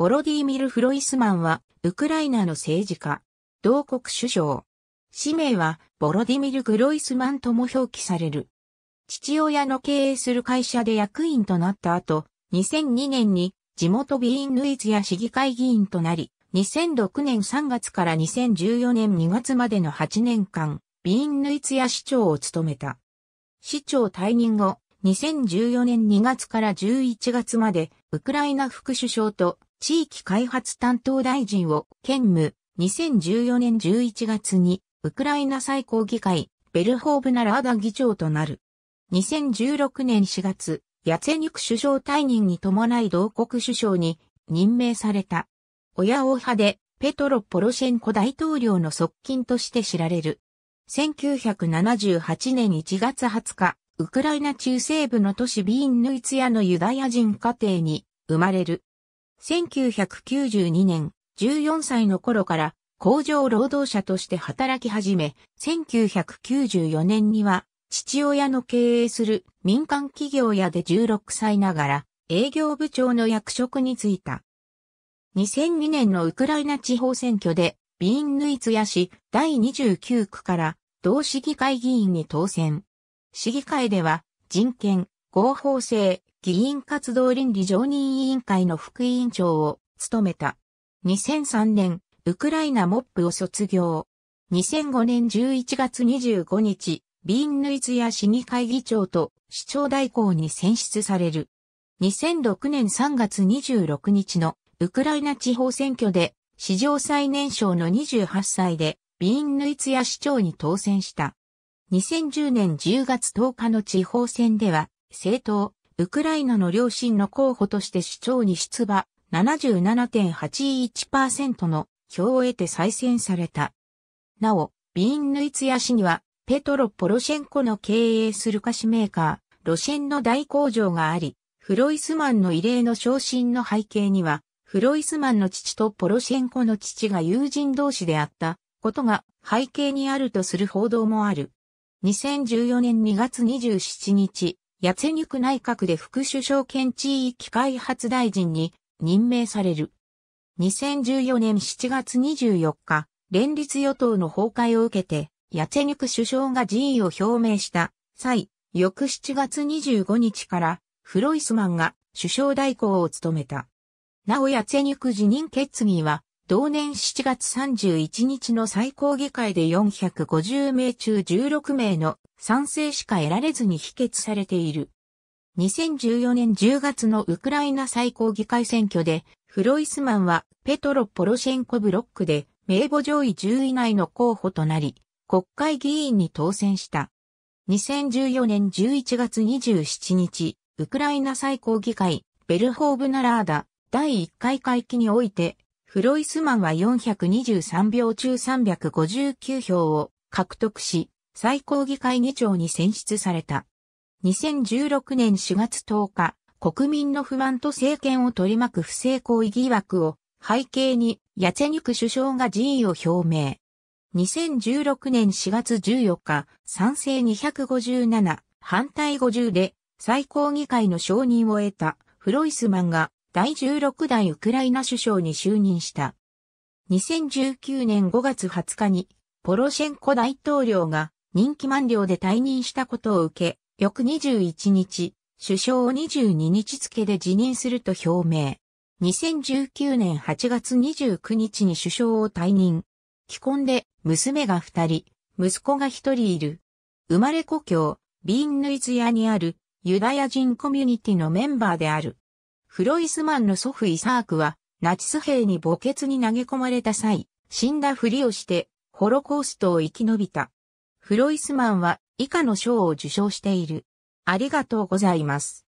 ボロディミル・フロイスマンは、ウクライナの政治家、同国首相。氏名は、ボロディミル・グロイスマンとも表記される。父親の経営する会社で役員となった後、2002年に地元ビーンヌイツや市議会議員となり、2006年3月から2014年2月までの8年間、ビーンヌイツや市長を務めた。市長退任後、2014年2月から11月まで、ウクライナ副首相と地域開発担当大臣を兼務、2014年11月に、ウクライナ最高議会、ベルホーブナラーダ議長となる。2016年4月、ヤツェニク首相退任に伴い同国首相に任命された。親王派で、ペトロ・ポロシェンコ大統領の側近として知られる。1978年1月20日、ウクライナ中西部の都市ビーンヌイツヤのユダヤ人家庭に生まれる。1992年、14歳の頃から工場労働者として働き始め、1994年には父親の経営する民間企業屋で16歳ながら営業部長の役職に就いた。2002年のウクライナ地方選挙でビーンヌイツヤ氏第29区から同市議会議員に当選。市議会では人権、合法性、議員活動倫理常任委員会の副委員長を務めた。2003年、ウクライナモップを卒業。2005年11月25日、ビーンヌイツや市議会議長と市長代行に選出される。2006年3月26日のウクライナ地方選挙で史上最年少の28歳でビーンヌイツや市長に当選した。2010年10月10日の地方選では政党ウクライナの両親の候補として市長に出馬77.81%の票を得て再選された。なお、ビーンヌイツヤ氏には、ペトロ・ポロシェンコの経営する菓子メーカー、ロシェンの大工場があり、フロイスマンの異例の昇進の背景には、フロイスマンの父とポロシェンコの父が友人同士であったことが背景にあるとする報道もある。2014年2月27日、ヤツェニュク内閣で副首相兼地域開発大臣に任命される。2014年7月24日、連立与党の崩壊を受けて、ヤツェニュク首相が辞意を表明した際、翌7月25日からフロイスマンが首相代行を務めた。なおヤツェニュク辞任決議は同年7月31日の最高議会で450名中16名の賛成しか得られずに否決されている。2014年10月のウクライナ最高議会選挙で、フロイスマンはペトロ・ポロシェンコブロックで名簿上位10位内の候補となり、国会議員に当選した。2014年11月27日、ウクライナ最高議会、ベルホーブナラーダ第1回会期において、フロイスマンは423票中359票を獲得し、最高議会議長に選出された。2016年4月10日、国民の不安と政権を取り巻く不正行為疑惑を背景にヤチェニク首相が辞意を表明。2016年4月14日、賛成257、反対50で最高議会の承認を得たフロイスマンが第16代ウクライナ首相に就任した。2019年5月20日に、ポロシェンコ大統領が任期満了で退任したことを受け、翌21日、首相を22日付で辞任すると表明。2019年8月29日に首相を退任。既婚で娘が2人、息子が1人いる。生まれ故郷、ビーンヌイズヤにあるユダヤ人コミュニティのメンバーである。フロイスマンの祖父イサークは、ナチス兵に墓穴に投げ込まれた際、死んだふりをして、ホロコーストを生き延びた。フロイスマンは以下の賞を受賞している。ありがとうございます。